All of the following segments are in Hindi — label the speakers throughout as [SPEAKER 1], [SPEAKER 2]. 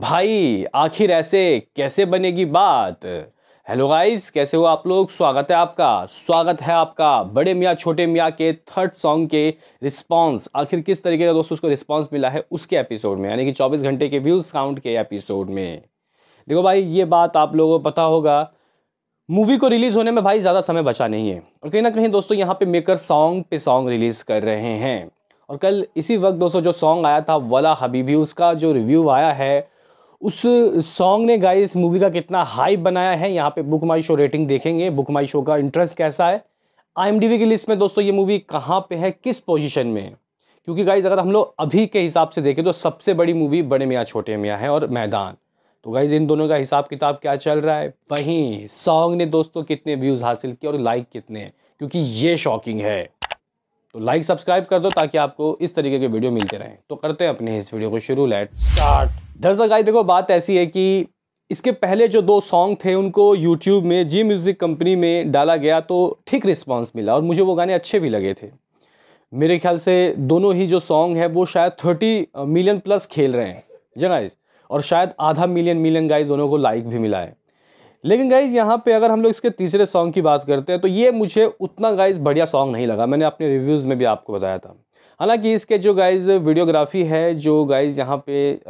[SPEAKER 1] भाई आखिर ऐसे कैसे बनेगी बात हेलो गाइस कैसे हो आप लोग स्वागत है आपका स्वागत है आपका बड़े मियाँ छोटे मियाँ के थर्ड सॉन्ग के रिस्पांस आखिर किस तरीके का दोस्तों उसको रिस्पांस मिला है उसके एपिसोड में यानी कि 24 घंटे के व्यूज़ काउंट के एपिसोड में देखो भाई ये बात आप लोगों को पता होगा मूवी को रिलीज़ होने में भाई ज़्यादा समय बचा नहीं है और कहीं ना कहीं दोस्तों यहाँ पे मेकर सॉन्ग पे सॉन्ग रिलीज़ कर रहे हैं और कल इसी वक्त दोस्तों जो सॉन्ग आया था वला हबीबी उसका जो रिव्यू आया है उस सॉन्ग ने गाई इस मूवी का कितना हाइप बनाया है यहाँ पे बुक माई शो रेटिंग देखेंगे बुक माई शो का इंटरेस्ट कैसा है आई की लिस्ट में दोस्तों ये मूवी कहाँ पे है किस पोजीशन में है क्योंकि गाइज अगर हम लोग अभी के हिसाब से देखें तो सबसे बड़ी मूवी बड़े मियाँ छोटे मियाँ है और मैदान तो गाइज इन दोनों का हिसाब किताब क्या चल रहा है वहीं सॉन्ग ने दोस्तों कितने व्यूज़ हासिल किए और लाइक कितने हैं क्योंकि ये शॉकिंग है तो लाइक सब्सक्राइब कर दो ताकि आपको इस तरीके के वीडियो मिलते रहें तो करते हैं अपने इस वीडियो को शुरू लेट स्टार्ट दरअसल गाइस देखो बात ऐसी है कि इसके पहले जो दो सॉन्ग थे उनको यूट्यूब में जी म्यूज़िक कंपनी में डाला गया तो ठीक रिस्पॉन्स मिला और मुझे वो गाने अच्छे भी लगे थे मेरे ख्याल से दोनों ही जो सॉन्ग है वो शायद थर्टी मिलियन प्लस खेल रहे हैं जगह और शायद आधा मिलियन मिलियन गाइज दोनों को लाइक भी मिला है लेकिन गाइज यहाँ पे अगर हम लोग इसके तीसरे सॉन्ग की बात करते हैं तो ये मुझे उतना गाइज बढ़िया सॉन्ग नहीं लगा मैंने अपने रिव्यूज़ में भी आपको बताया था हालांकि इसके जो गाइज वीडियोग्राफी है जो गाइज यहाँ पे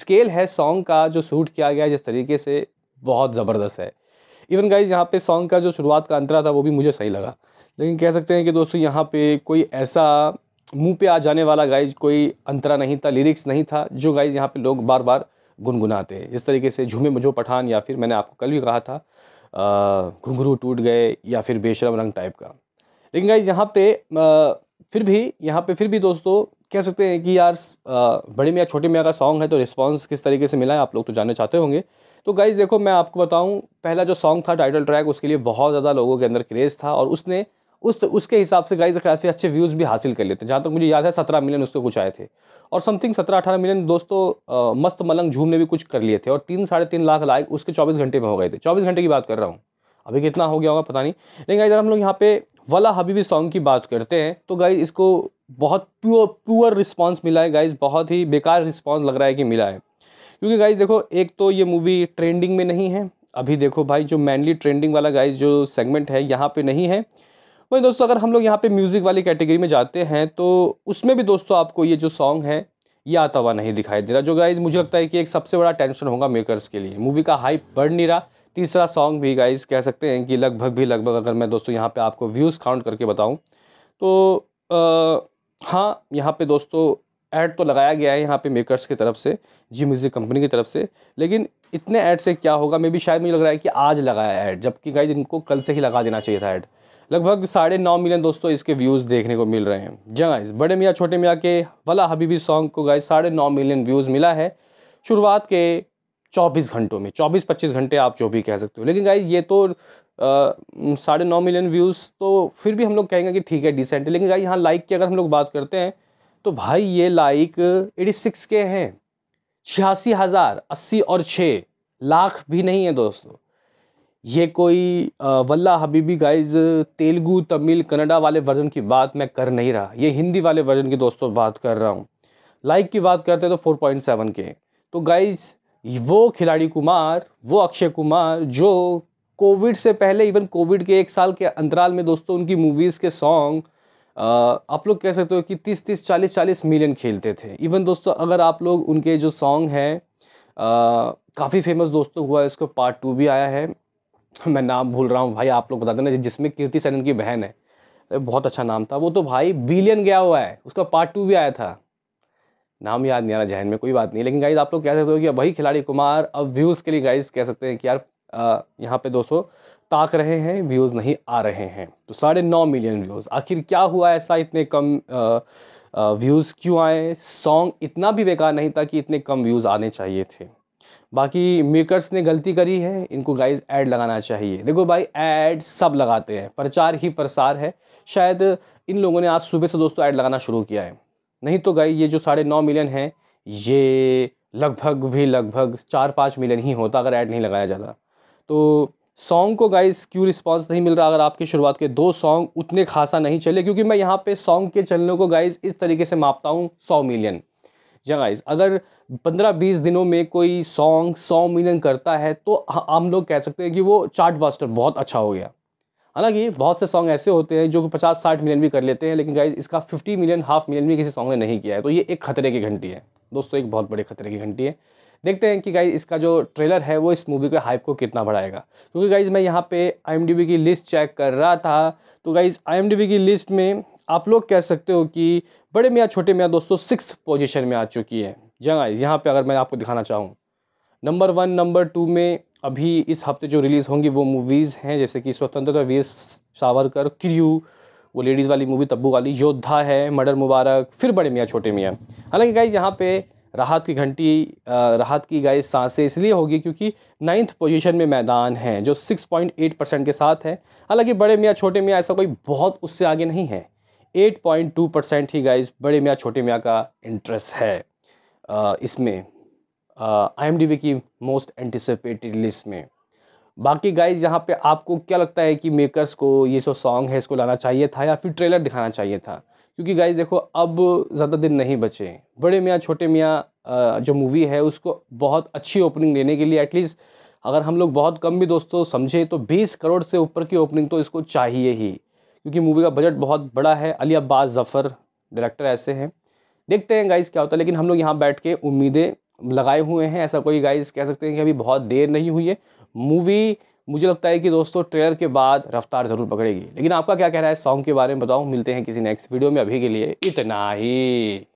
[SPEAKER 1] स्केल है सॉन्ग का जो शूट किया गया है जिस तरीके से बहुत ज़बरदस्त है इवन गाइज यहाँ पे सॉन्ग का जो शुरुआत का अंतरा था वो भी मुझे सही लगा लेकिन कह सकते हैं कि दोस्तों यहाँ पे कोई ऐसा मुंह पे आ जाने वाला गाइज कोई अंतरा नहीं था लिरिक्स नहीं था जो गाइज यहाँ पे लोग बार बार गुनगुनाते हैं इस तरीके से झूमे मुझो पठान या फिर मैंने आपको कल भी कहा था घुंघरू टूट गए या फिर बेशरम रंग टाइप का लेकिन गाइज यहाँ पे आ, फिर भी यहाँ पे फिर भी दोस्तों कह सकते हैं कि यार बड़े मियाँ छोटे मियाँ का सॉन्ग है तो रिस्पॉन्स किस तरीके से मिला है आप लोग तो जानना चाहते होंगे तो गाइज़ देखो मैं आपको बताऊँ पहला जो सॉन्ग था टाइटल ट्रैक उसके लिए बहुत ज़्यादा लोगों के अंदर क्रेज़ था और उसने उस तो उसके हिसाब से गाइज काफ़ी अच्छे व्यूज़ भी हासिल कर लेते हैं जहाँ तक मुझे याद है सत्रह मिलियन उसके कुछ आए थे और समथिंग सत्रह अठारह मिलियन दोस्तों आ, मस्त मलंग झूम ने भी कुछ कर लिए थे और तीन साढ़े तीन लाख लाइक उसके चौबीस घंटे में हो गए थे चौबीस घंटे की बात कर रहा हूँ अभी कितना हो गया होगा पता नहीं लेकिन गाइज हम लोग यहाँ पे वाला हबीबी सॉन्ग की बात करते हैं तो गाइज इसको बहुत प्योर प्योर रिस्पॉन्स मिला है गाइज बहुत ही बेकार रिस्पॉन्स लग रहा है कि मिला है क्योंकि गाइज देखो एक तो ये मूवी ट्रेंडिंग में नहीं है अभी देखो भाई जो मैनली ट्रेंडिंग वाला गाइज जो सेगमेंट है यहाँ पे नहीं है वहीं दोस्तों अगर हम लोग यहाँ पे म्यूज़िक वाली कैटेगरी में जाते हैं तो उसमें भी दोस्तों आपको ये जो सॉन्ग है ये आता हुआ नहीं दिखाई दे रहा जो गाइज मुझे लगता है कि एक सबसे बड़ा टेंशन होगा मेकर्स के लिए मूवी का हाइप बढ़ नहीं रहा तीसरा सॉन्ग भी गाइज कह सकते हैं कि लगभग भी लगभग अगर मैं दोस्तों यहाँ पर आपको व्यूज़ काउंट करके बताऊँ तो आ, हाँ यहाँ पर दोस्तों ऐड तो लगाया गया है यहाँ पे मेकर्स की तरफ से जी म्यूज़िक कंपनी की तरफ से लेकिन इतने ऐड से क्या होगा मे भी शायद मुझे लग रहा है कि आज लगाया ऐड जबकि गाइज इनको कल से ही लगा देना चाहिए था ऐड लगभग साढ़े नौ मिलियन दोस्तों इसके व्यूज़ देखने को मिल रहे हैं जी गाइस हाँ, बड़े मियाँ छोटे मियाँ के वला हबीबी सॉन्ग को गाइस साढ़े नौ मिलियन व्यूज़ मिला है शुरुआत के चौबीस घंटों में चौबीस पच्चीस घंटे आप जो भी कह सकते हो लेकिन गाई ये तो साढ़े नौ मिलियन व्यूज़ तो फिर भी हम लोग कहेंगे कि ठीक है डिसेंट है लेकिन गाई यहाँ लाइक की अगर हम लोग बात करते हैं तो भाई ये लाइक एटी सिक्स के हैं छियासी हज़ार अस्सी और छः लाख भी नहीं है दोस्तों ये कोई वल्ला हबीबी गाइज तेलुगू तमिल कन्नडा वाले वर्जन की बात मैं कर नहीं रहा ये हिंदी वाले वर्जन की दोस्तों बात कर रहा हूँ लाइक की बात करते हैं तो फोर पॉइंट सेवन के तो गाइज वो खिलाड़ी कुमार वो अक्षय कुमार जो कोविड से पहले इवन कोविड के एक साल के अंतराल में दोस्तों उनकी मूवीज़ के सॉन्ग आप लोग कह सकते हो कि तीस तीस चालीस चालीस मिलियन खेलते थे इवन दोस्तों अगर आप लोग उनके जो सॉन्ग हैं काफ़ी फेमस दोस्तों हुआ है इसको पार्ट टू भी आया है मैं नाम भूल रहा हूँ भाई आप लोग बता देना जिसमें कीर्ति सैनन की बहन है बहुत अच्छा नाम था वो तो भाई बिलियन गया हुआ है उसका पार्ट टू भी आया था नाम याद नहीं आ रहा जहन में कोई बात नहीं लेकिन गाइज आप लोग कह सकते हो कि वही खिलाड़ी कुमार अब व्यूज़ के लिए गाइज कह सकते हैं कि यार यहाँ पे दोस्तों ताक रहे हैं व्यूज़ नहीं आ रहे हैं तो साढ़े नौ मिलियन व्यूज़ आखिर क्या हुआ ऐसा इतने कम व्यूज़ क्यों आए सॉन्ग इतना भी बेकार नहीं था कि इतने कम व्यूज़ आने चाहिए थे बाकी मेकर्स ने गलती करी है इनको गाइस ऐड लगाना चाहिए देखो भाई ऐड सब लगाते हैं प्रचार ही प्रसार है शायद इन लोगों ने आज सुबह से दोस्तों ऐड लगाना शुरू किया है नहीं तो गाई ये जो साढ़े नौ मिलियन है ये लगभग भी लगभग चार पाँच मिलियन ही होता अगर ऐड नहीं लगाया जाता तो सॉन्ग को गाइस क्यों रिस्पांस नहीं मिल रहा अगर आपकी शुरुआत के दो सॉन्ग उतने खासा नहीं चले क्योंकि मैं यहाँ पे सॉन्ग के चलने को गाइस इस तरीके से मापता हूँ सौ मिलियन जगह इस अगर पंद्रह बीस दिनों में कोई सॉन्ग सौ मिलियन करता है तो हम लोग कह सकते हैं कि वो चार्ट बास्टर बहुत अच्छा हो गया हालांकि बहुत से सॉन्ग ऐसे होते हैं जो कि पचास साठ मिलियन भी कर लेते हैं लेकिन गाइज इसका फिफ्टी मिलियन हाफ मिलियन भी किसी सॉन्ग ने नहीं किया है तो ये एक खतरे की घंटी है दोस्तों एक बहुत बड़े खतरे की घंटी है देखते हैं कि गाइज इसका जो ट्रेलर है वो इस मूवी के हाइप को कितना बढ़ाएगा क्योंकि गाइज मैं यहाँ पे आई की लिस्ट चेक कर रहा था तो गाइज आई की लिस्ट में आप लोग कह सकते हो कि बड़े मियाँ छोटे मियाँ दोस्तों सिक्स पोजिशन में आ चुकी है जंगाइज यहाँ पर अगर मैं आपको दिखाना चाहूँ नंबर वन नंबर टू में अभी इस हफ्ते जो रिलीज़ होंगी वो मूवीज़ हैं जैसे कि स्वतंत्रता वीर सावरकर क्रियू वो लेडीज़ वाली मूवी तब्बू वाली योद्धा है मर्डर मुबारक फिर बड़े मियाँ छोटे मियाँ हालांकि गाइज यहाँ पे राहत की घंटी राहत की गाइज सांसें इसलिए होगी क्योंकि नाइन्थ पोजीशन में मैदान है जो 6.8 परसेंट के साथ है हालांकि बड़े मियाँ छोटे मियाँ ऐसा कोई बहुत उससे आगे नहीं है 8.2 परसेंट ही गाइज बड़े मियाँ छोटे मियाँ का इंटरेस्ट है इसमें आई की मोस्ट एंटिसिपेटेड लिस्ट में बाकी गाइज यहाँ पे आपको क्या लगता है कि मेकर्स को ये जो सॉन्ग है इसको लाना चाहिए था या फिर ट्रेलर दिखाना चाहिए था क्योंकि गाइज देखो अब ज़्यादा दिन नहीं बचे बड़े मियाँ छोटे मियाँ जो मूवी है उसको बहुत अच्छी ओपनिंग लेने के लिए एटलीस्ट अगर हम लोग बहुत कम भी दोस्तों समझे तो बीस करोड़ से ऊपर की ओपनिंग तो इसको चाहिए ही क्योंकि मूवी का बजट बहुत बड़ा है अली अब्बास ज़फ़र डायरेक्टर ऐसे हैं देखते हैं गाइज़ क्या होता है लेकिन हम लोग यहाँ बैठ के उम्मीदें लगाए हुए हैं ऐसा कोई गाइज़ कह सकते हैं कि अभी बहुत देर नहीं हुई है मूवी मुझे लगता है कि दोस्तों ट्रेलर के बाद रफ्तार ज़रूर पकड़ेगी लेकिन आपका क्या कहना है सॉन्ग के बारे में बताओ मिलते हैं किसी नेक्स्ट वीडियो में अभी के लिए इतना ही